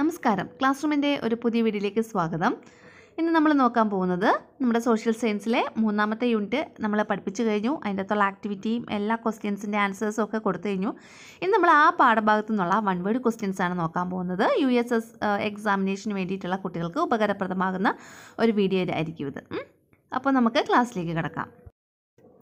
നമസ്കാരം ക്ലാസ് റൂമിൻ്റെ ഒരു പുതിയ വീഡിയോയിലേക്ക് സ്വാഗതം ഇന്ന് നമ്മൾ നോക്കാൻ പോകുന്നത് നമ്മുടെ സോഷ്യൽ സയൻസിലെ മൂന്നാമത്തെ യൂണിറ്റ് നമ്മൾ പഠിപ്പിച്ചു കഴിഞ്ഞു അതിൻ്റെ അകത്തുള്ള ആക്ടിവിറ്റിയും എല്ലാ ക്വസ്റ്റ്യൻസിൻ്റെ ആൻസേഴ്സും ഒക്കെ കൊടുത്തു കഴിഞ്ഞു ഇന്ന് നമ്മൾ ആ പാഠഭാഗത്തു നിന്നുള്ള വൺ വേർഡ് ക്വസ്റ്റ്യൻസ് ആണ് നോക്കാൻ പോകുന്നത് യു എസ് എസ് എക്സാമിനേഷന് വേണ്ടിയിട്ടുള്ള കുട്ടികൾക്ക് ഉപകാരപ്രദമാകുന്ന ഒരു വീഡിയോ ആയിരിക്കും ഇത് അപ്പോൾ നമുക്ക് ക്ലാസ്സിലേക്ക് കിടക്കാം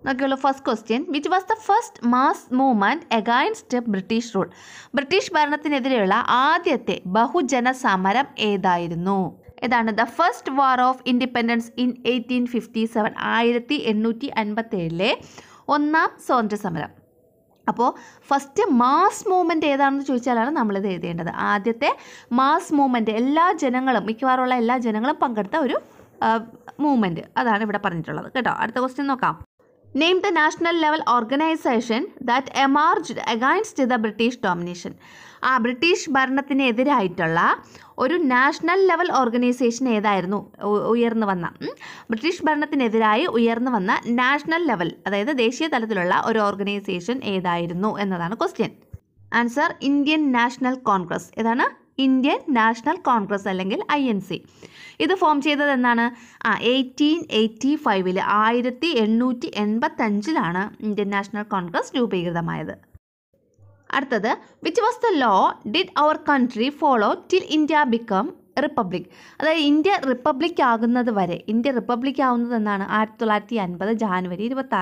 നോക്കിയുള്ള first question which was the first mass movement against British rule British ഭരണത്തിനെതിരെയുള്ള ആദ്യത്തെ ബഹുജന സമരം ഏതായിരുന്നു ഏതാണ് the first war of independence in eighteen fifty seven ആയിരത്തി എണ്ണൂറ്റി ഏഴിലെ ഒന്നാം സ്വാതന്ത്ര്യ സമരം അപ്പോൾ ഫസ്റ്റ് മാസ് മൂവ്മെൻറ്റ് ഏതാണെന്ന് ചോദിച്ചാലാണ് നമ്മളിത് എഴുതേണ്ടത് ആദ്യത്തെ മാസ് മൂവ്മെൻറ്റ് എല്ലാ ജനങ്ങളും മിക്കവാറുള്ള എല്ലാ ജനങ്ങളും പങ്കെടുത്ത ഒരു മൂവ്മെൻറ്റ് അതാണ് ഇവിടെ പറഞ്ഞിട്ടുള്ളത് കേട്ടോ അടുത്ത ക്വസ്റ്റ്യൻ നോക്കാം named the national level organisation that emerge against the British domination. ആ ബ്രിട്ടീഷ് ഭരണത്തിനെതിരായിട്ടുള്ള ഒരു നാഷണൽ ലെവൽ ഓർഗനൈസേഷൻ ഏതായിരുന്നു ഉയർന്നു വന്ന ബ്രിട്ടീഷ് ഭരണത്തിനെതിരായി ഉയർന്നു വന്ന നാഷണൽ ലെവൽ അതായത് ദേശീയ തലത്തിലുള്ള ഒരു ഓർഗനൈസേഷൻ ഏതായിരുന്നു എന്നതാണ് ക്വസ്റ്റ്യൻ ആൻസർ ഇന്ത്യൻ നാഷണൽ കോൺഗ്രസ് ഏതാണ് ഇന്ത്യൻ നാഷണൽ കോൺഗ്രസ് അല്ലെങ്കിൽ ഐ എൻ സി ഇത് ഫോം ചെയ്തത് എന്നാണ് ആ എയ്റ്റീൻ എയ്റ്റി ഫൈവിൽ ആയിരത്തി എണ്ണൂറ്റി എൺപത്തഞ്ചിലാണ് ഇന്ത്യൻ നാഷണൽ കോൺഗ്രസ് രൂപീകൃതമായത് അടുത്തത് which was the law did our country follow till India become republic അതായത് ഇന്ത്യ റിപ്പബ്ലിക് ആകുന്നത് വരെ ഇന്ത്യ റിപ്പബ്ലിക് ആവുന്നത് എന്നാണ് ആയിരത്തി തൊള്ളായിരത്തി അൻപത് ജാനുവരി ഇരുപത്തി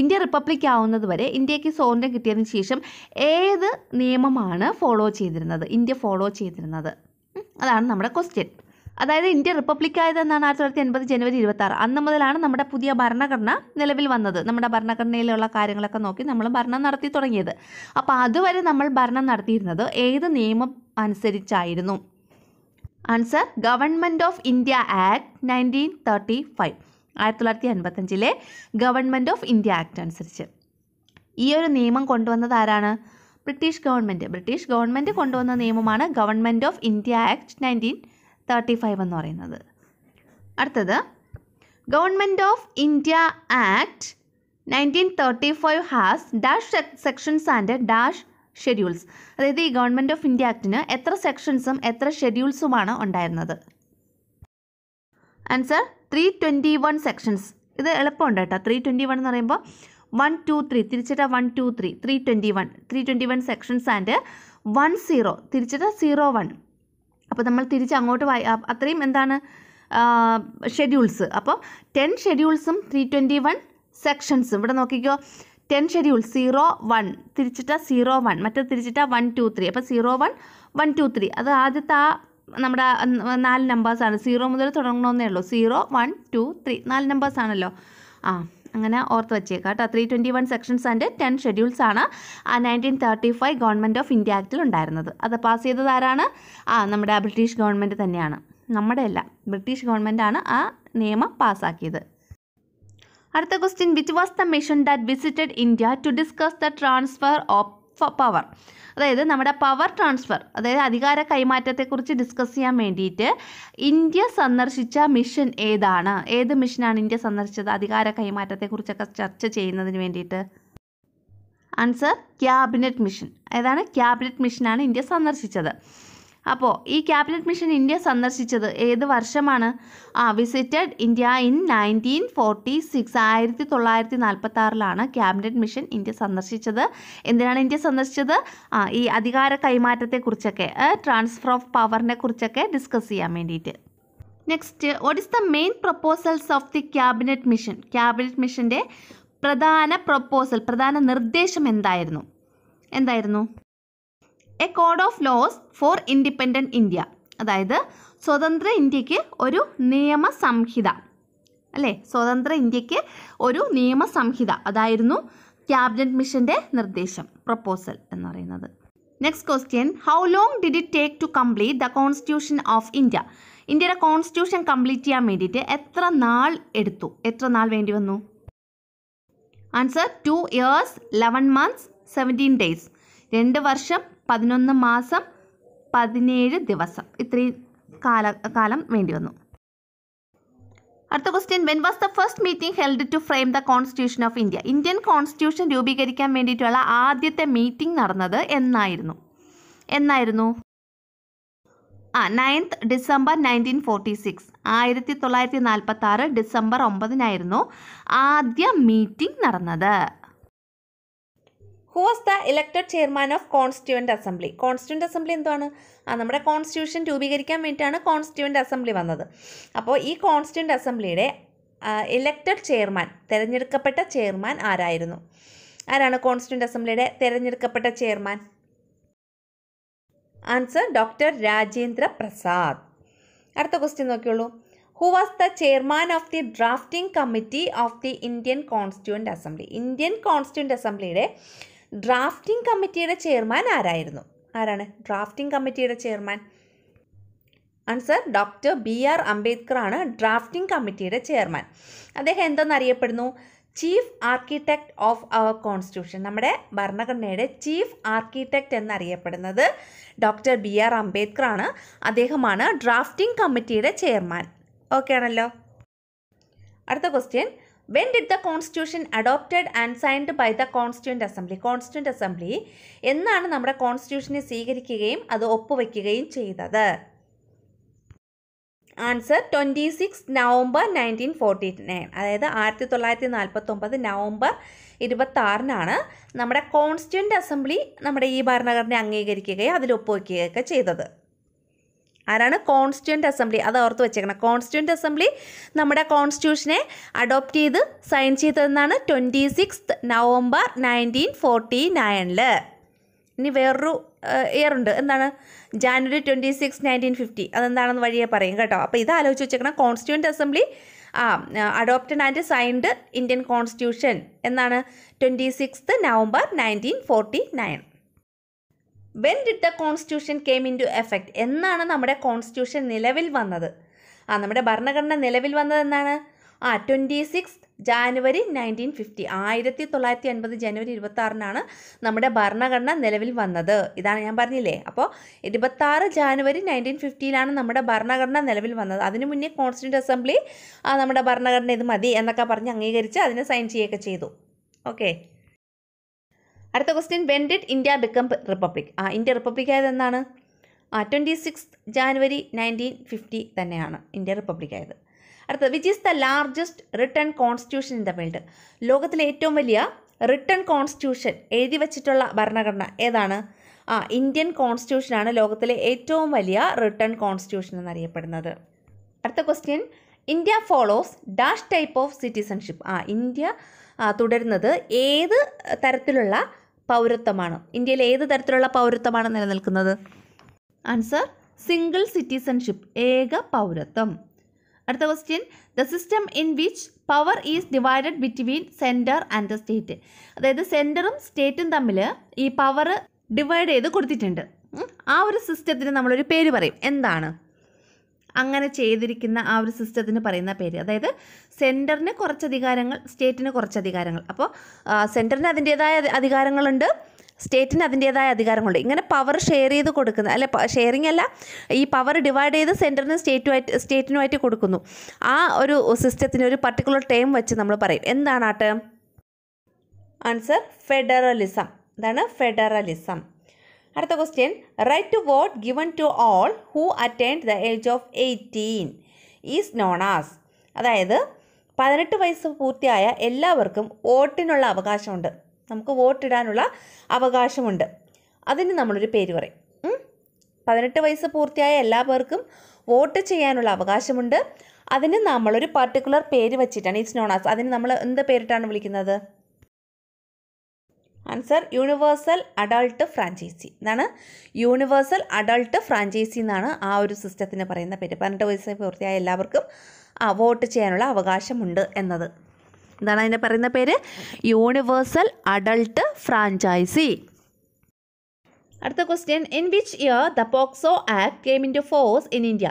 ഇന്ത്യ റിപ്പബ്ലിക് ആവുന്നത് വരെ ഇന്ത്യക്ക് സ്വാതന്ത്ര്യം കിട്ടിയതിന് ശേഷം ഏത് നിയമമാണ് ഫോളോ ചെയ്തിരുന്നത് ഇന്ത്യ ഫോളോ ചെയ്തിരുന്നത് അതാണ് നമ്മുടെ ക്വസ്റ്റ്യൻ അതായത് ഇന്ത്യ റിപ്പബ്ലിക് ആയത് എന്നാണ് ആയിരത്തി തൊള്ളായിരത്തി എൺപത് ജനുവരി ഇരുപത്തി ആറ് അന്ന് മുതലാണ് നമ്മുടെ പുതിയ ഭരണഘടന നിലവിൽ വന്നത് നമ്മുടെ ഭരണഘടനയിലുള്ള കാര്യങ്ങളൊക്കെ നോക്കി നമ്മൾ ഭരണം നടത്തി തുടങ്ങിയത് അപ്പോൾ അതുവരെ നമ്മൾ ഭരണം നടത്തിയിരുന്നത് ഏത് നിയമം അനുസരിച്ചായിരുന്നു answer government of India act nineteen thirty five ആയിരത്തി തൊള്ളായിരത്തി അൻപത്തഞ്ചിലെ ഗവൺമെൻറ് ഓഫ് ഇന്ത്യ ആക്ട് അനുസരിച്ച് ഈ ഒരു നിയമം കൊണ്ടുവന്നത് ആരാണ് ബ്രിട്ടീഷ് ഗവൺമെൻറ് ബ്രിട്ടീഷ് ഗവൺമെൻറ് കൊണ്ടുവന്ന നിയമമാണ് government of India act nineteen thirty five എന്ന് പറയുന്നത് അടുത്തത് government of India act nineteen thirty five has dash sections and dash schedules അതായത് ഈ ഗവൺമെൻറ് ഓഫ് ഇന്ത്യ ആക്ടിന് എത്ര സെക്ഷൻസും എത്ര ഷെഡ്യൂൾസുമാണ് ഉണ്ടായിരുന്നത് answer three twenty one sections ഇത് എളുപ്പമുണ്ട് കേട്ടോ ത്രീ ട്വൻറ്റി വൺ എന്ന് പറയുമ്പോൾ വൺ ടു ത്രീ തിരിച്ചിട്ട് one two three three twenty one three twenty one sections and one zero തിരിച്ചിട്ട് സീറോ വൺ അപ്പോൾ നമ്മൾ തിരിച്ച് അങ്ങോട്ട് വായി അത്രയും എന്താണ് ഷെഡ്യൂൾസ് അപ്പോൾ ടെൻ ഷെഡ്യൂൾസും ത്രീ ട്വൻറ്റി വൺ സെക്ഷൻസും ഇവിടെ നോക്കിക്കോ ടെൻ ഷെഡ്യൂൾ സീറോ വൺ തിരിച്ചിട്ട് സീറോ വൺ മറ്റേ തിരിച്ചിട്ട് വൺ ടു ത്രീ അപ്പോൾ zero one one two three അത് ആദ്യത്തെ ആ നമ്മുടെ നാല് നമ്പേഴ്സാണ് സീറോ മുതൽ തുടങ്ങണമെന്നേ ഉള്ളൂ സീറോ വൺ ടു ത്രീ നാല് നമ്പേഴ്സാണല്ലോ ആ അങ്ങനെ ഓർത്ത് വെച്ചേക്കാം കേട്ടോ three twenty one sections and ten schedules ആണ് nineteen thirty five government of India ആക്റ്റിൽ ഉണ്ടായിരുന്നത് അത് പാസ് ചെയ്തത് ആരാണ് ആ നമ്മുടെ ബ്രിട്ടീഷ് ഗവൺമെൻറ് തന്നെയാണ് നമ്മുടെ അല്ല ബ്രിട്ടീഷ് ആണ് ആ നിയമം പാസ്സാക്കിയത് അടുത്ത question which was the mission that visited India to discuss the transfer of power അതായത് നമ്മുടെ പവർ ട്രാൻസ്ഫർ അതായത് അധികാര കൈമാറ്റത്തെക്കുറിച്ച് ഡിസ്കസ് ചെയ്യാൻ വേണ്ടിയിട്ട് ഇന്ത്യ സന്ദർശിച്ച മിഷൻ ഏതാണ് ഏത് മിഷനാണ് ഇന്ത്യ സന്ദർശിച്ചത് അധികാര കൈമാറ്റത്തെക്കുറിച്ചൊക്കെ ചർച്ച ചെയ്യുന്നതിന് വേണ്ടിയിട്ട് ആൻസർ ക്യാബിനറ്റ് മിഷൻ ഏതാണ് ക്യാബിനറ്റ് മിഷനാണ് ഇന്ത്യ സന്ദർശിച്ചത് അപ്പോൾ ഈ ക്യാബിനറ്റ് മിഷൻ ഇന്ത്യ സന്ദർശിച്ചത് ഏത് വർഷമാണ് ആ visited India in nineteen forty six ആയിരത്തി തൊള്ളായിരത്തി നാൽപ്പത്തി ആറിലാണ് ക്യാബിനറ്റ് മിഷൻ ഇന്ത്യ സന്ദർശിച്ചത് എന്തിനാണ് ഇന്ത്യ സന്ദർശിച്ചത് ആ ഈ അധികാര കൈമാറ്റത്തെക്കുറിച്ചൊക്കെ ട്രാൻസ്ഫർ ഓഫ് പവറിനെ കുറിച്ചൊക്കെ ഡിസ്കസ് ചെയ്യാൻ വേണ്ടിയിട്ട് next what is the main proposals of the cabinet mission cabinet മിഷൻ്റെ പ്രധാന പ്രപ്പോസൽ പ്രധാന നിർദ്ദേശം എന്തായിരുന്നു എന്തായിരുന്നു a code of laws for independent India അതായത് സ്വതന്ത്ര ഇന്ത്യക്ക് ഒരു നിയമ സംഹിത അല്ലേ സ്വതന്ത്ര ഇന്ത്യക്ക് ഒരു നിയമ സംഹിത അതായിരുന്നു ക്യാബിനറ്റ് മിഷൻ്റെ നിർദ്ദേശം പ്രപ്പോസൽ എന്ന് പറയുന്നത് next question how long did it take to complete the constitution of India ഇന്ത്യയുടെ കോൺസ്റ്റിറ്റ്യൂഷൻ കംപ്ലീറ്റ് ചെയ്യാൻ വേണ്ടിയിട്ട് എത്ര നാൾ എടുത്തു എത്ര നാൾ വേണ്ടി വന്നു answer two years eleven months seventeen days രണ്ട് വർഷം പതിനൊന്ന് മാസം പതിനേഴ് ദിവസം ഇത്രയും കാല കാലം വേണ്ടി വന്നു അടുത്ത question when was the first meeting held to frame the constitution of India Indian constitution രൂപീകരിക്കാൻ വേണ്ടിയിട്ടുള്ള ആദ്യത്തെ മീറ്റിംഗ് നടന്നത് എന്നായിരുന്നു എന്നായിരുന്നു ആ ninth December nineteen forty six ആയിരത്തി തൊള്ളായിരത്തി നാൽപ്പത്തി ആറ് ഡിസംബർ ഒമ്പതിനായിരുന്നു ആദ്യ മീറ്റിംഗ് നടന്നത് who was the elected chairman of constituent assembly constituent assembly എന്താണ് ആ നമ്മുടെ കോൺസ്റ്റിറ്റ്യൂഷൻ രൂപീകരിക്കാൻ വേണ്ടിയിട്ടാണ് കോൺസ്റ്റിറ്റ്യൂവൻ്റ് അസംബ്ലി വന്നത് അപ്പോൾ ഈ കോൺസ്റ്റിറ്റ്യൂവൻ്റ് അസംബ്ലിയുടെ ഇലക്റ്റഡ് ചെയർമാൻ തിരഞ്ഞെടുക്കപ്പെട്ട ചെയർമാൻ ആരായിരുന്നു ആരാണ് കോൺസ്റ്റിറ്റ്യൂവൻ്റ് അസംബ്ലിയുടെ തിരഞ്ഞെടുക്കപ്പെട്ട chairman answer doctor Rajendra Prasad അടുത്ത ക്വസ്റ്റ്യൻ നോക്കിയുള്ളൂ who was the chairman of the drafting committee of the Indian constituent assembly Indian constituent അസംബ്ലിയുടെ ഡ്രാഫ്റ്റിംഗ് കമ്മിറ്റിയുടെ ചെയർമാൻ ആരായിരുന്നു ആരാണ് ഡ്രാഫ്റ്റിംഗ് കമ്മിറ്റിയുടെ chairman answer doctor B R Ambedkar ആണ് ഡ്രാഫ്റ്റിംഗ് കമ്മിറ്റിയുടെ ചെയർമാൻ അദ്ദേഹം എന്തെന്നറിയപ്പെടുന്നു chief architect of our constitution നമ്മുടെ ഭരണഘടനയുടെ ചീഫ് ആർക്കിടെക്ട് എന്നറിയപ്പെടുന്നത് ഡോക്ടർ ബി ആർ അംബേദ്കർ ആണ് അദ്ദേഹമാണ് ഡ്രാഫ്റ്റിംഗ് കമ്മിറ്റിയുടെ ചെയർമാൻ ഓക്കെ ആണല്ലോ അടുത്ത question when did the constitution adopted and signed by the constituent assembly constituent assembly എന്നാണ് നമ്മുടെ കോൺസ്റ്റിറ്റ്യൂഷനെ സ്വീകരിക്കുകയും അത് ഒപ്പുവയ്ക്കുകയും ചെയ്തത് answer twenty six November nineteen forty nine അതായത് ആയിരത്തി തൊള്ളായിരത്തി നാൽപ്പത്തൊമ്പത് നവംബർ ഇരുപത്തി ആറിനാണ് നമ്മുടെ കോൺസ്റ്റിറ്റ്യൂൻ്റ് അസംബ്ലി നമ്മുടെ ഈ ഭരണഘടനയെ അംഗീകരിക്കുകയും അതിൽ ഒപ്പുവയ്ക്കുകയൊക്കെ ചെയ്തത് ആരാണ് കോൺസ്റ്റിറ്റ്യൂൻറ്റ് അസംബ്ലി അത് ഓർത്ത് വെച്ചേക്കണം കോൺസ്റ്റിറ്റ്യൂൻറ്റ് അസംബ്ലി നമ്മുടെ കോൺസ്റ്റിറ്റ്യൂഷനെ അഡോപ്റ്റ് ചെയ്ത് സൈൻ ചെയ്തതെന്നാണ് twenty six November nineteen forty നയനിൽ ഇനി വേറൊരു ഇയർ ഉണ്ട് എന്താണ് January twenty six nineteen fifty അതെന്താണെന്ന് വഴിയെ പറയും കേട്ടോ അപ്പോൾ ഇത് ആലോചിച്ച് വെച്ചേക്കണം കോൺസ്റ്റിറ്റ്യൂൻറ്റ് അസംബ്ലി ആ adopted and signed Indian constitution എന്നാണ് twenty six November nineteen forty nine when did the constitution came into effect എന്നാണ് നമ്മുടെ കോൺസ്റ്റിറ്റ്യൂഷൻ നിലവിൽ വന്നത് ആ നമ്മുടെ ഭരണഘടന നിലവിൽ വന്നത് എന്നാണ് ആ twenty six January nineteen fifty ആയിരത്തി തൊള്ളായിരത്തി അൻപത് ജനുവരി ഇരുപത്താറിനാണ് നമ്മുടെ ഭരണഘടന നിലവിൽ വന്നത് ഇതാണ് ഞാൻ പറഞ്ഞില്ലേ അപ്പോൾ ഇരുപത്താറ് ജാനുവരി നയൻറ്റീൻ ഫിഫ്റ്റിയിലാണ് നമ്മുടെ ഭരണഘടന നിലവിൽ വന്നത് അതിനു മുന്നേ കോൺസ്റ്റിറ്റ്യൂട്ട് അസംബ്ലി നമ്മുടെ ഭരണഘടന ഇത് മതി എന്നൊക്കെ പറഞ്ഞ് അംഗീകരിച്ച് അതിനെ സൈൻ ചെയ്യുകയൊക്കെ ചെയ്തു ഓക്കെ അടുത്ത question when did India become republic ആ ഇന്ത്യ റിപ്പബ്ലിക് ആയത് എന്നാണ് ആ twenty six January nineteen fifty തന്നെയാണ് ഇന്ത്യ റിപ്പബ്ലിക് ആയത് അടുത്തത് which is the largest written constitution in the world ലോകത്തിലെ ഏറ്റവും വലിയ റിട്ടേൺ കോൺസ്റ്റിറ്റ്യൂഷൻ എഴുതി വച്ചിട്ടുള്ള ഭരണഘടന ഏതാണ് ആ ഇന്ത്യൻ കോൺസ്റ്റിറ്റ്യൂഷനാണ് ലോകത്തിലെ ഏറ്റവും വലിയ റിട്ടേൺ കോൺസ്റ്റിറ്റ്യൂഷൻ എന്നറിയപ്പെടുന്നത് അടുത്ത question India follows dash type of citizenship ആ ഇന്ത്യ തുടരുന്നത് ഏത് തരത്തിലുള്ള പൗരത്വമാണ് ഇന്ത്യയിൽ ഏത് തരത്തിലുള്ള പൗരത്വമാണ് നിലനിൽക്കുന്നത് ആൻസർ സിംഗിൾ സിറ്റിസൺഷിപ്പ് ഏക പൗരത്വം അടുത്ത question the system in which power is divided between centre and the state അതായത് സെൻറ്ററും സ്റ്റേറ്റും തമ്മിൽ ഈ പവർ ഡിവൈഡ് ചെയ്ത് കൊടുത്തിട്ടുണ്ട് ആ ഒരു സിസ്റ്റത്തിന് നമ്മളൊരു പേര് പറയും എന്താണ് അങ്ങനെ ചെയ്തിരിക്കുന്ന ആ ഒരു സിസ്റ്റത്തിന് പറയുന്ന പേര് അതായത് സെൻറ്ററിന് കുറച്ച് അധികാരങ്ങൾ സ്റ്റേറ്റിന് കുറച്ച് അധികാരങ്ങൾ അപ്പോൾ സെൻറ്ററിന് അതിൻ്റേതായ അധികാരങ്ങളുണ്ട് സ്റ്റേറ്റിന് അതിൻ്റേതായ അധികാരങ്ങളുണ്ട് ഇങ്ങനെ പവർ ഷെയർ ചെയ്ത് കൊടുക്കുന്ന അല്ല ഷെയറിംഗ് അല്ല ഈ പവർ ഡിവൈഡ് ചെയ്ത് സെൻറ്ററിന് സ്റ്റേറ്റുമായിട്ട് സ്റ്റേറ്റിനുമായിട്ട് കൊടുക്കുന്നു ആ ഒരു സിസ്റ്റത്തിന് ഒരു പർട്ടിക്കുലർ ടേം വെച്ച് നമ്മൾ പറയും എന്താണ് ആ ടേം ആൻസർ ഫെഡറലിസം അതാണ് ഫെഡറലിസം അടുത്ത question right to vote given to all who attend the age of eighteen is known as അതായത് പതിനെട്ട് വയസ്സ് പൂർത്തിയായ എല്ലാവർക്കും വോട്ടിനുള്ള അവകാശമുണ്ട് നമുക്ക് വോട്ടിടാനുള്ള അവകാശമുണ്ട് അതിന് നമ്മളൊരു പേര് പറയും പതിനെട്ട് വയസ്സ് പൂർത്തിയായ എല്ലാ പേർക്കും വോട്ട് ചെയ്യാനുള്ള അവകാശമുണ്ട് അതിന് നമ്മളൊരു പർട്ടിക്കുലർ പേര് വെച്ചിട്ടാണ് ഇറ്റ്സ് നോൺ ആസ് അതിന് നമ്മൾ എന്ത് പേരിട്ടാണ് വിളിക്കുന്നത് ആൻസർ യൂണിവേഴ്സൽ അഡൾട്ട് ഫ്രാഞ്ചൈസി എന്നാണ് യൂണിവേഴ്സൽ അഡൾട്ട് ഫ്രാഞ്ചൈസി എന്നാണ് ആ ഒരു സിസ്റ്റത്തിന് പറയുന്ന പേര് പന്ത്രണ്ട് വയസ്സ് പൂർത്തിയായ എല്ലാവർക്കും ആ വോട്ട് ചെയ്യാനുള്ള അവകാശമുണ്ട് എന്നത് എന്താണ് അതിൻ്റെ പറയുന്ന പേര് യൂണിവേഴ്സൽ അഡൾട്ട് ഫ്രാഞ്ചൈസി അടുത്ത question in which year the POCSO act came into force in India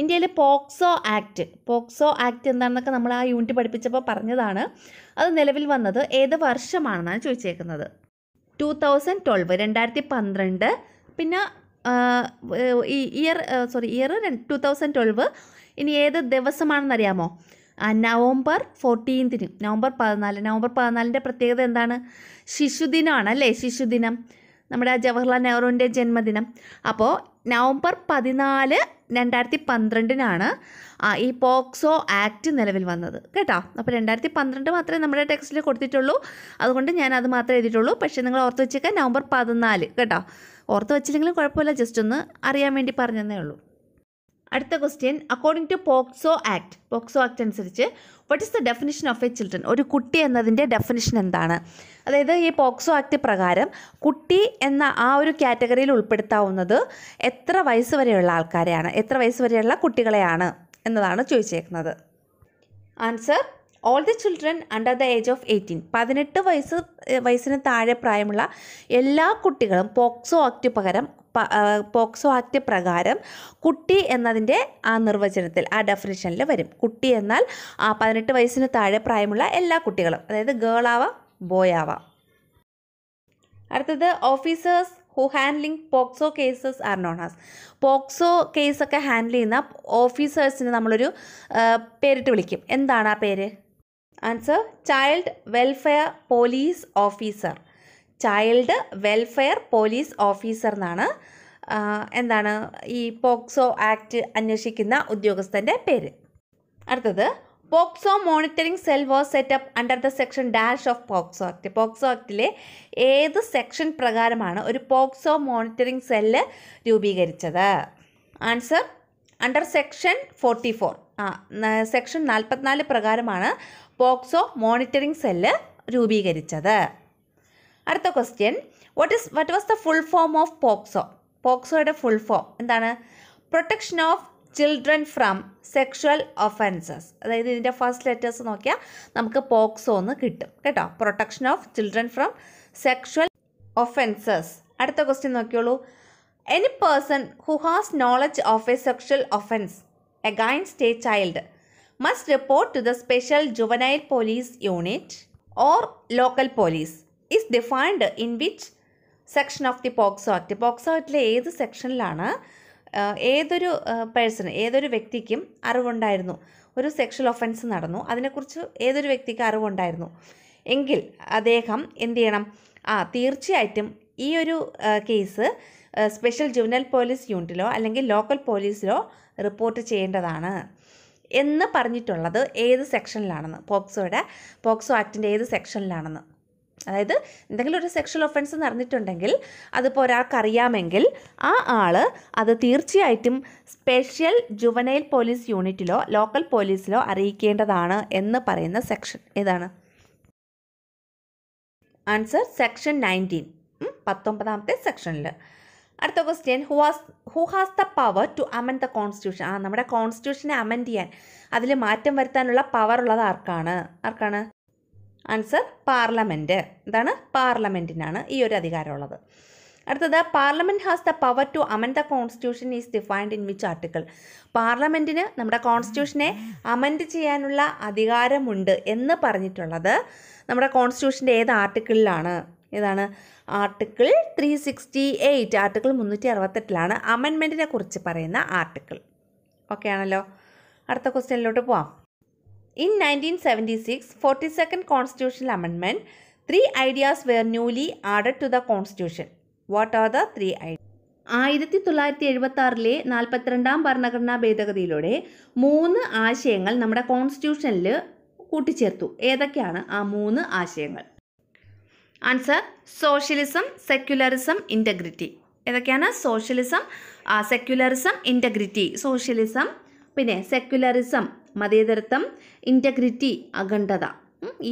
ഇന്ത്യയിലെ പോക്സോ ആക്ട് പോക്സോ ആക്ട് എന്താണെന്നൊക്കെ നമ്മൾ ആ യൂണിറ്റ് പഠിപ്പിച്ചപ്പോൾ പറഞ്ഞതാണ് അത് നിലവിൽ വന്നത് ഏത് വർഷമാണെന്നാണ് ചോദിച്ചേക്കുന്നത് ടു തൗസൻഡ് ട്വൽവ് രണ്ടായിരത്തി പന്ത്രണ്ട് പിന്നെ ഈ year sorry year two thousand twelve ഇനി ഏത് ദിവസമാണെന്നറിയാമോ നവംബർ ഫോർട്ടീൻത്തിന് നവംബർ പതിനാല് നവംബർ പതിനാലിൻ്റെ പ്രത്യേകത എന്താണ് ശിശുദിനമാണ് അല്ലേ ശിശുദിനം നമ്മുടെ ജവഹർലാൽ നെഹ്റുവിൻ്റെ ജന്മദിനം അപ്പോൾ നവംബർ പതിനാല് രണ്ടായിരത്തി പന്ത്രണ്ടിനാണ് ഈ പോക്സോ ആക്ട് നിലവിൽ വന്നത് കേട്ടോ അപ്പോൾ രണ്ടായിരത്തി പന്ത്രണ്ട് മാത്രമേ നമ്മുടെ ടെക്സ്റ്റിൽ കൊടുത്തിട്ടുള്ളൂ അതുകൊണ്ട് ഞാൻ അത് മാത്രമേ എഴുതിയിട്ടുള്ളൂ പക്ഷേ നിങ്ങൾ ഓർത്ത് വെച്ചേക്കാം നവംബർ പതിനാല് കേട്ടോ ഓർത്ത് വെച്ചില്ലെങ്കിലും കുഴപ്പമില്ല ജസ്റ്റ് ഒന്ന് അറിയാൻ വേണ്ടി പറഞ്ഞതേ ഉള്ളൂ അടുത്ത question according to POCSO act POCSO act അനുസരിച്ച് what is the definition of a children ഒരു കുട്ടി എന്നതിൻ്റെ ഡെഫിനിഷൻ എന്താണ് അതായത് ഈ പോക്സോ ആക്ട് പ്രകാരം കുട്ടി എന്ന ആ ഒരു കാറ്റഗറിയിൽ ഉൾപ്പെടുത്താവുന്നത് എത്ര വയസ്സ് വരെയുള്ള ആൾക്കാരെയാണ് എത്ര വയസ്സ് വരെയുള്ള കുട്ടികളെയാണ് എന്നതാണ് ചോദിച്ചേക്കുന്നത് answer all the children under the age of eighteen പതിനെട്ട് വയസ്സ് വയസ്സിന് താഴെ പ്രായമുള്ള എല്ലാ കുട്ടികളും പോക്സോ ആക്ട് പകരം പോക്സോ ആക്ട് പ്രകാരം കുട്ടി എന്നതിൻ്റെ ആ നിർവചനത്തിൽ ആ ഡെഫിനിഷനിൽ വരും കുട്ടി എന്നാൽ ആ പതിനെട്ട് വയസ്സിന് താഴെ പ്രായമുള്ള എല്ലാ കുട്ടികളും അതായത് ഗേൾ ആവാം ബോയ് ആവാം അടുത്തത് officers who handling POCSO cases are known as POCSO കേസൊക്കെ ഹാൻഡിൽ ചെയ്യുന്ന ഓഫീസേഴ്സിന് നമ്മളൊരു പേരിട്ട് വിളിക്കും എന്താണ് ആ പേര് answer child welfare police officer child welfare police officer എന്നാണ് എന്താണ് ഈ പോക്സോ ആക്ട് അന്വേഷിക്കുന്ന ഉദ്യോഗസ്ഥൻ്റെ പേര് അടുത്തത് POCSO monitoring cell was set up under the section dash of POCSO act POCSO ആക്ടിലെ ഏത് സെക്ഷൻ പ്രകാരമാണ് ഒരു പോക്സോ മോണിറ്ററിംഗ് സെല്ല് രൂപീകരിച്ചത് answer under section forty four ആ സെക്ഷൻ നാൽപ്പത്തിനാല് പ്രകാരമാണ് പോക്സോ മോണിറ്ററിംഗ് സെല്ല് രൂപീകരിച്ചത് അടുത്ത question what is what was the full form of POCSO പോക്സോയുടെ ഫുൾ ഫോം എന്താണ് protection of children from sexual offences അതായത് ഇതിൻ്റെ ഫസ്റ്റ് ലെറ്റേഴ്സ് നോക്കിയാൽ നമുക്ക് പോക്സോ എന്ന് കിട്ടും കേട്ടോ protection of children from sexual offences അടുത്ത ക്വസ്റ്റ്യൻ നോക്കിയോളൂ any person who has knowledge of a sexual offence against a child must report to the special juvenile police unit or local police is defined in which section of the POCSO act POCSO ആക്ടിലെ ഏത് സെക്ഷനിലാണ് ഏതൊരു person ഏതൊരു വ്യക്തിക്കും അറിവുണ്ടായിരുന്നു ഒരു sexual offence നടന്നു അതിനെക്കുറിച്ച് ഏതൊരു വ്യക്തിക്ക് അറിവുണ്ടായിരുന്നു എങ്കിൽ അദ്ദേഹം എന്ത് ചെയ്യണം ആ തീർച്ചയായിട്ടും ഈ ഒരു കേസ് സ്പെഷ്യൽ ജുവനൽ പോലീസ് യൂണിറ്റിലോ അല്ലെങ്കിൽ ലോക്കൽ പോലീസിലോ റിപ്പോർട്ട് ചെയ്യേണ്ടതാണ് എന്ന് പറഞ്ഞിട്ടുള്ളത് ഏത് സെക്ഷനിലാണെന്ന് പോക്സോയുടെ പോക്സോ ആക്ടിൻ്റെ ഏത് സെക്ഷനിലാണെന്ന് അതായത് എന്തെങ്കിലും ഒരു സെക്ഷൽ ഒഫൻസ് നടന്നിട്ടുണ്ടെങ്കിൽ അതിപ്പോൾ ഒരാൾക്കറിയാമെങ്കിൽ ആ ആൾ അത് തീർച്ചയായിട്ടും സ്പെഷ്യൽ ജുവനൈൽ പോലീസ് യൂണിറ്റിലോ ലോക്കൽ പോലീസിലോ അറിയിക്കേണ്ടതാണ് എന്ന് പറയുന്ന സെക്ഷൻ ഏതാണ് ആൻസർ സെക്ഷൻ നയൻറ്റീൻ പത്തൊമ്പതാമത്തെ സെക്ഷനിൽ അടുത്ത question who has who has the power to amend the constitution ആ നമ്മുടെ കോൺസ്റ്റിറ്റ്യൂഷനെ അമെൻഡ് ചെയ്യാൻ അതിൽ മാറ്റം വരുത്താനുള്ള പവർ ഉള്ളത് ആർക്കാണ് ആർക്കാണ് ആൻസർ പാർലമെൻറ്റ് എന്താണ് പാർലമെൻറ്റിനാണ് ഈ ഒരു അധികാരമുള്ളത് അടുത്തത് parliament has the power to amend the constitution is defined in which article പാർലമെൻറ്റിന് നമ്മുടെ കോൺസ്റ്റിറ്റ്യൂഷനെ അമൻഡ് ചെയ്യാനുള്ള അധികാരമുണ്ട് എന്ന് പറഞ്ഞിട്ടുള്ളത് നമ്മുടെ കോൺസ്റ്റിറ്റ്യൂഷൻ്റെ ഏത് ആർട്ടിക്കിളിലാണ് ഏതാണ് article three sixty eight article മുന്നൂറ്റി അറുപത്തെട്ടിലാണ് അമൻമെൻറ്റിനെ കുറിച്ച് പറയുന്ന ആർട്ടിക്കിൾ ഓക്കെ ആണല്ലോ അടുത്ത ക്വസ്റ്റ്യനിലോട്ട് പോവാം in nineteen seventy six forty second constitution amendment three ideas were newly added to the constitution what are the three ideas? ആയിരത്തി തൊള്ളായിരത്തി എഴുപത്തി ആറിലെ നാൽപ്പത്തിരണ്ടാം ഭരണഘടനാ ഭേദഗതിയിലൂടെ മൂന്ന് ആശയങ്ങൾ നമ്മുടെ കോൺസ്റ്റിറ്റ്യൂഷനിൽ കൂട്ടിച്ചേർത്തു ഏതൊക്കെയാണ് ആ മൂന്ന് ആശയങ്ങൾ ആൻസർ സോഷ്യലിസം സെക്യുലറിസം ഇൻറ്റഗ്രിറ്റി ഏതൊക്കെയാണ് സോഷ്യലിസം സെക്യുലറിസം ഇൻറ്റഗ്രിറ്റി സോഷ്യലിസം പിന്നെ സെക്യുലറിസം മതേതരത്വം ഇൻറ്റഗ്രിറ്റി അഖണ്ഡത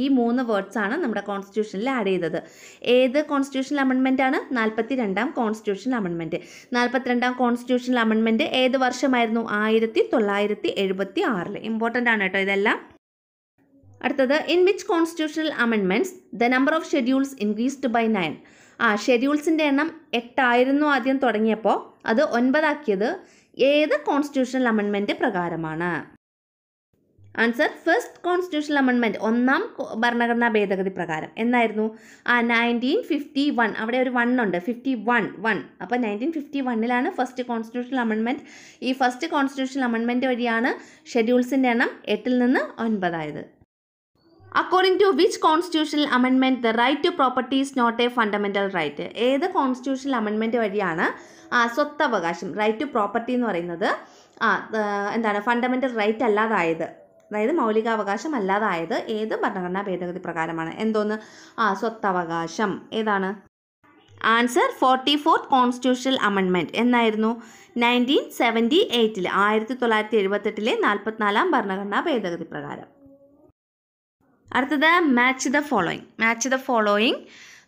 ഈ മൂന്ന് വേർഡ്സാണ് നമ്മുടെ കോൺസ്റ്റിറ്റ്യൂഷനിൽ ആഡ് ചെയ്തത് ഏത് കോൺസ്റ്റിറ്റ്യൂഷണൽ അമെൻമെൻ്റ് ആണ് നാൽപ്പത്തി രണ്ടാം കോൺസ്റ്റിറ്റ്യൂഷണൽ അമെൻമെൻറ്റ് നാൽപ്പത്തിരണ്ടാം കോൺസ്റ്റിറ്റ്യൂഷണൽ അമെൻമെൻറ്റ് ഏത് വർഷമായിരുന്നു ആയിരത്തി തൊള്ളായിരത്തി എഴുപത്തി ആറിൽ ഇമ്പോർട്ടൻ്റ് ആണ് കേട്ടോ ഇതെല്ലാം അടുത്തത് in which constitutional amendments the number of schedules increased by nine ആ ഷെഡ്യൂൾസിൻ്റെ എണ്ണം എട്ടായിരുന്നു ആദ്യം തുടങ്ങിയപ്പോൾ അത് ഒൻപതാക്കിയത് ഏത് കോൺസ്റ്റിറ്റ്യൂഷണൽ അമെൻമെൻറ്റ് പ്രകാരമാണ് ആൻസർ ഫസ്റ്റ് കോൺസ്റ്റിറ്റ്യൂഷണൽ അമെൻമെൻറ്റ് ഒന്നാം ഭരണഘടനാ ഭേദഗതി പ്രകാരം എന്നായിരുന്നു ആ നയൻറ്റീൻ ഫിഫ്റ്റി വൺ അവിടെ ഒരു വൺ ഉണ്ട് ഫിഫ്റ്റി വൺ വൺ അപ്പോൾ നയൻറ്റീൻ ഫിഫ്റ്റി വണ്ണിലാണ് ഫസ്റ്റ് കോൺസ്റ്റിറ്റ്യൂഷണൽ അമെൻമെൻറ്റ് ഈ ഫസ്റ്റ് കോൺസ്റ്റിറ്റ്യൂഷണൽ അമെൻമെൻറ്റ് വഴിയാണ് ഷെഡ്യൂൾസിൻ്റെ എണ്ണം എട്ടിൽ നിന്ന് ഒൻപതായത് according to which constitutional amendment the right to property is not a fundamental right ഏത് കോൺസ്റ്റിറ്റ്യൂഷണൽ അമെൻമെൻറ്റ് വഴിയാണ് ആ സ്വത്തവകാശം റൈറ്റ് ടു പ്രോപ്പർട്ടി എന്ന് പറയുന്നത് ആ എന്താണ് ഫണ്ടമെൻ്റൽ റൈറ്റ് അല്ലാതായത് അതായത് മൗലികാവകാശം അല്ലാതായത് ഏത് ഭരണഘടനാ ഭേദഗതി പ്രകാരമാണ് എന്തോന്ന് ആ സ്വത്തവകാശം ഏതാണ് answer forty fourth constitutional amendment എന്നായിരുന്നു നയൻറ്റീൻ സെവൻറ്റി എയ്റ്റിൽ ആയിരത്തി തൊള്ളായിരത്തി എഴുപത്തെട്ടിലെ നാൽപ്പത്തിനാലാം ഭരണഘടനാ ഭേദഗതി പ്രകാരം അടുത്തത് match the following match the following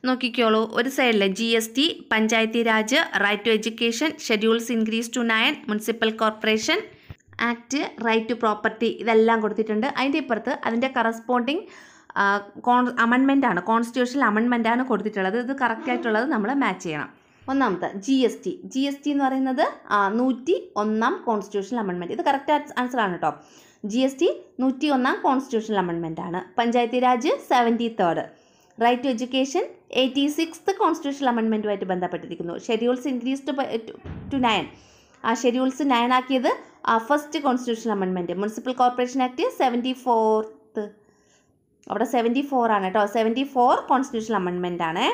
നോക്കിക്കോളൂ ഒരു സൈഡിൽ G S T Panchayati Raj right to education schedules increase to nine municipal corporation act right to property ഇതെല്ലാം കൊടുത്തിട്ടുണ്ട് അതിൻ്റെ ഇപ്പുറത്ത് അതിൻ്റെ കറസ്പോണ്ടിങ് കോൺ അമൻമെൻ്റ് ആണ് കോൺസ്റ്റിറ്റ്യൂഷണൽ അമൻമെൻ്റ് ആണ് കൊടുത്തിട്ടുള്ളത് ഇത് കറക്റ്റ് ആയിട്ടുള്ളത് നമ്മൾ മാച്ച് ചെയ്യണം ഒന്നാമത്തെ G S T G S T എന്ന് പറയുന്നത് നൂറ്റി ഒന്നാം കോൺസ്റ്റിറ്റ്യൂഷണൽ അമൻമെൻറ്റ് ഇത് കറക്റ്റ് ആൻസർ ആണ് കേട്ടോ ജി എസ് ടി നൂറ്റി ഒന്നാം കോൺസ്റ്റിറ്റ്യൂഷണൽ അമൻമെൻ്റ് ആണ് Panchayati Raj seventy third right to education eighty six constitutional അമൻമെൻറ്റുമായിട്ട് ബന്ധപ്പെട്ടിരിക്കുന്നു ഷെഡ്യൂൾസ് ഇൻക്രീസ്ഡ് ടു നയൻ ആ ഷെഡ്യൂൾസ് നയൻ ആക്കിയത് first constitutional amendment municipal corporation act seventy fourth അവിടെ സെവൻറ്റി ഫോർ ആണ് കേട്ടോ സെവൻറ്റി ഫോർ കോൺസ്റ്റിറ്റ്യൂഷണൽ അമെൻമെൻ്റ് ആണ്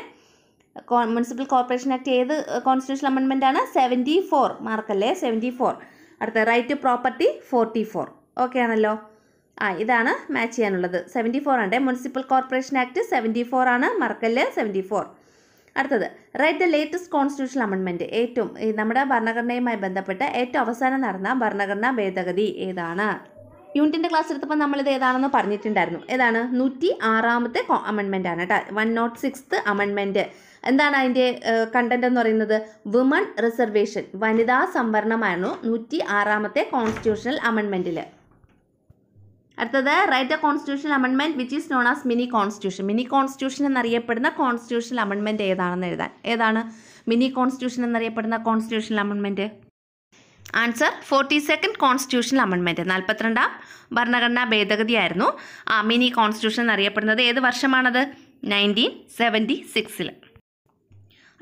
മുനിസിപ്പൽ കോർപ്പറേഷൻ ആക്ട് ഏത് കോൺസ്റ്റിറ്റ്യൂഷണൽ അമെൻമെൻ്റ് ആണ് സെവൻറ്റി ഫോർ മാർക്കല്ലേ സെവൻറ്റി ഫോർ അടുത്ത right to property forty four okay ആണല്ലോ ആ ഇതാണ് മാച്ച് ചെയ്യാനുള്ളത് സെവൻറ്റി ഫോർ ആണ് municipal corporation act seventy four ആണ് മറക്കല്ലേ സെവൻറ്റി ഫോർ അടുത്തത് right the latest constitutional amendment ഏറ്റവും നമ്മുടെ ഭരണഘടനയുമായി ബന്ധപ്പെട്ട് ഏറ്റവും അവസാനം നടന്ന ഭരണഘടനാ ഭേദഗതി ഏതാണ് യൂണിറ്റിൻ്റെ ക്ലാസ് എടുത്തപ്പോൾ നമ്മളിത് ഏതാണെന്ന് പറഞ്ഞിട്ടുണ്ടായിരുന്നു ഏതാണ് നൂറ്റി ആറാമത്തെ അമെൻമെൻ്റ് ആണ് കേട്ടോ വൺ നോട്ട് സിക്സ്ത് അമെൻമെൻറ്റ് എന്താണ് അതിൻ്റെ കണ്ടന്റ് എന്ന് പറയുന്നത് വുമൺ റിസർവേഷൻ വനിതാ സംവരണമായിരുന്നു നൂറ്റി ആറാമത്തെ കോൺസ്റ്റിറ്റ്യൂഷണൽ അമെൻമെൻറ്റിൽ അടുത്തത് right a constitutional amendment which is known as mini constitution mini constitution എന്നറിയപ്പെടുന്ന കോൺസ്റ്റിറ്റ്യൂഷണൽ അമെൻമെൻറ്റ് ഏതാണെന്ന് എഴുതാൻ ഏതാണ് മിനി കോൺസ്റ്റിറ്റ്യൂഷൻ എന്നറിയപ്പെടുന്ന constitutional amendment answer forty second constitutional amendment നാൽപ്പത്തിരണ്ടാം ഭരണഘടനാ ഭേദഗതിയായിരുന്നു ആ മിനി കോൺസ്റ്റിറ്റ്യൂഷൻ എന്നറിയപ്പെടുന്നത് ഏത് വർഷമാണത് നയൻറ്റീൻ സെവൻറ്റി സിക്സിൽ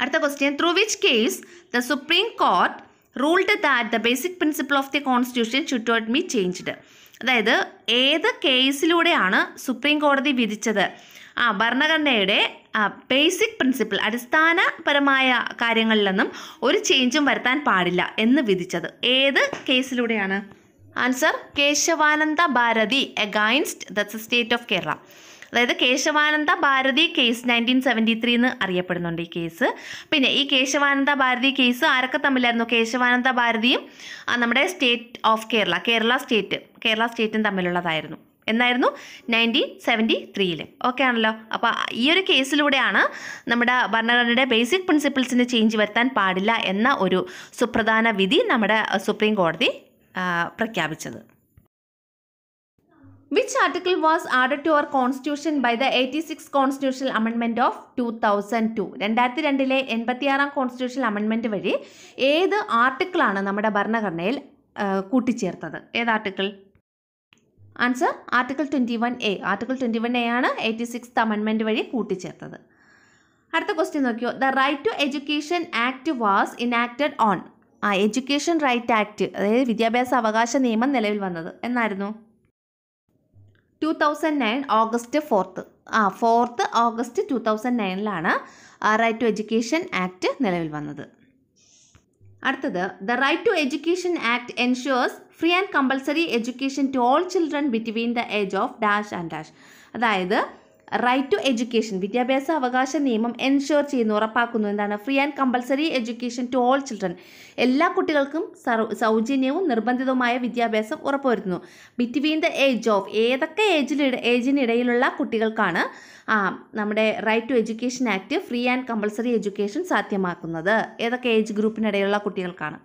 അടുത്ത question through which case the supreme court ruled that the basic principle of the constitution should not be changed അതായത് ഏത് കേസിലൂടെയാണ് സുപ്രീം കോടതി വിധിച്ചത് ആ ഭരണഘടനയുടെ ബേസിക് പ്രിൻസിപ്പിൾ അടിസ്ഥാനപരമായ കാര്യങ്ങളിലൊന്നും ഒരു ചേഞ്ചും വരുത്താൻ പാടില്ല എന്ന് വിധിച്ചത് ഏത് കേസിലൂടെയാണ് answer Kesavananda Bharati against the state of Kerala അതായത് Kesavananda Bharati case nineteen seventy three എന്ന് അറിയപ്പെടുന്നുണ്ട് ഈ കേസ് പിന്നെ ഈ കേശവാനന്ദ ഭാരതി കേസ് ആരൊക്കെ തമ്മിലായിരുന്നു കേശവാനന്ദ ഭാരതിയും നമ്മുടെ state of Kerala Kerala state Kerala സ്റ്റേറ്റും തമ്മിലുള്ളതായിരുന്നു എന്നായിരുന്നു നയൻറ്റീൻ സെവൻറ്റി ത്രീയിൽ ഓക്കെ ആണല്ലോ അപ്പോൾ ഈ ഒരു കേസിലൂടെയാണ് നമ്മുടെ ഭരണഘടനയുടെ ബേസിക് പ്രിൻസിപ്പിൾസിന് ചേഞ്ച് വരുത്താൻ പാടില്ല എന്ന ഒരു സുപ്രധാന വിധി നമ്മുടെ സുപ്രീം കോടതി പ്രഖ്യാപിച്ചത് which article was added to our constitution by the eighty six constitutional അമെൻമെന്റ് ഓഫ് ടു തൗസൻഡ് ടു രണ്ടായിരത്തി രണ്ടിലെ എൺപത്തിയാറാം കോൺസ്റ്റിറ്റ്യൂഷണൽ അമെൻമെന്റ് വഴി ഏത് ആർട്ടിക്കിളാണ് നമ്മുടെ ഭരണഘടനയിൽ കൂട്ടിച്ചേർത്തത് ഏത് article answer article twenty one A article twenty one A ആണ് എയ്റ്റി സിക്സ് അമെൻമെന്റ് വഴി കൂട്ടിച്ചേർത്തത് അടുത്ത ക്വസ്റ്റ്യൻ നോക്കിയോ the right to education act was enacted on ആ എഡ്യൂക്കേഷൻ റൈറ്റ് ആക്ട് അതായത് വിദ്യാഭ്യാസ അവകാശ നിയമം നിലവിൽ വന്നത് എന്നായിരുന്നു two thousand nine August fourth ആ ഫോർത്ത് ഓഗസ്റ്റ് ടു തൗസൻഡ് നയനിലാണ് റൈറ്റ് ടു എഡ്യൂക്കേഷൻ ആക്ട് നിലവിൽ വന്നത് അടുത്തത് the right to education act ensures free and compulsory education to all children between the age of dash and dash അതായത് right to education വിദ്യാഭ്യാസ അവകാശ നിയമം ensure ചെയ്യുന്നു ഉറപ്പാക്കുന്നു എന്താണ് free and compulsory education to all children എല്ലാ കുട്ടികൾക്കും സൗജന്യവും നിർബന്ധിതവുമായ വിദ്യാഭ്യാസം ഉറപ്പുവരുത്തുന്നു ബിറ്റ്വീൻ ദ ഏജ് ഓഫ് ഏതൊക്കെ ഏജിൽ ഏജിനിടയിലുള്ള കുട്ടികൾക്കാണ് നമ്മുടെ right to education act free and compulsory education സാധ്യമാക്കുന്നത് ഏതൊക്കെ ഏജ് ഗ്രൂപ്പിനിടയിലുള്ള കുട്ടികൾക്കാണ്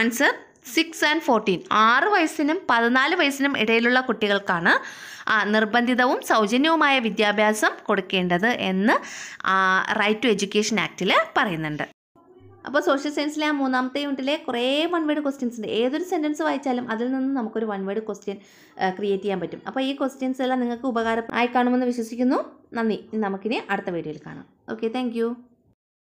ആൻസർ സിക്സ് ആൻഡ് ഫോർട്ടീൻ ആറ് വയസ്സിനും പതിനാല് വയസ്സിനും ഇടയിലുള്ള കുട്ടികൾക്കാണ് നിർബന്ധിതവും സൗജന്യവുമായ വിദ്യാഭ്യാസം കൊടുക്കേണ്ടത് എന്ന് റൈറ്റ് ടു എഡ്യൂക്കേഷൻ ആക്റ്റിൽ പറയുന്നുണ്ട് അപ്പോൾ സോഷ്യൽ സയൻസിലെ ആ മൂന്നാമത്തെ യൂണിറ്റിലെ കുറേ വൺ വേർഡ് ക്വസ്റ്റ്യൻസ് ഉണ്ട് ഏതൊരു സെൻറ്റൻസ് വായിച്ചാലും അതിൽ നിന്ന് നമുക്കൊരു വൺ വേർഡ് ക്വസ്റ്റ്യൻ ക്രിയേറ്റ് ചെയ്യാൻ പറ്റും അപ്പോൾ ഈ ക്വസ്റ്റ്യൻസ് എല്ലാം നിങ്ങൾക്ക് ഉപകാരം ആയി കാണുമെന്ന് വിശ്വസിക്കുന്നു നന്ദി നമുക്കിനി അടുത്ത വീഡിയോയിൽ കാണാം ഓക്കെ താങ്ക്